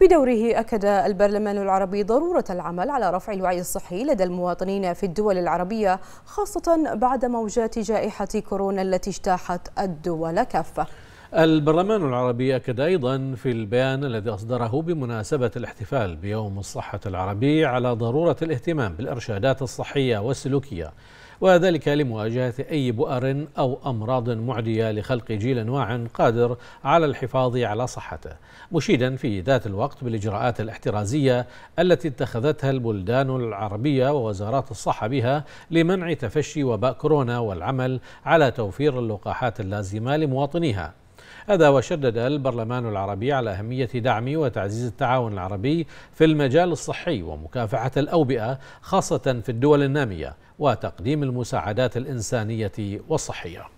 بدوره أكد البرلمان العربي ضرورة العمل على رفع الوعي الصحي لدى المواطنين في الدول العربية خاصة بعد موجات جائحة كورونا التي اجتاحت الدول كافة البرلمان العربي أكد أيضا في البيان الذي أصدره بمناسبة الاحتفال بيوم الصحة العربي على ضرورة الاهتمام بالإرشادات الصحية والسلوكية وذلك لمواجهة أي بؤر أو أمراض معدية لخلق جيل واع قادر على الحفاظ على صحته مشيدا في ذات الوقت بالإجراءات الاحترازية التي اتخذتها البلدان العربية ووزارات الصحة بها لمنع تفشي وباء كورونا والعمل على توفير اللقاحات اللازمة لمواطنيها هذا وشدد البرلمان العربي على أهمية دعم وتعزيز التعاون العربي في المجال الصحي ومكافحة الأوبئة خاصة في الدول النامية وتقديم المساعدات الإنسانية والصحية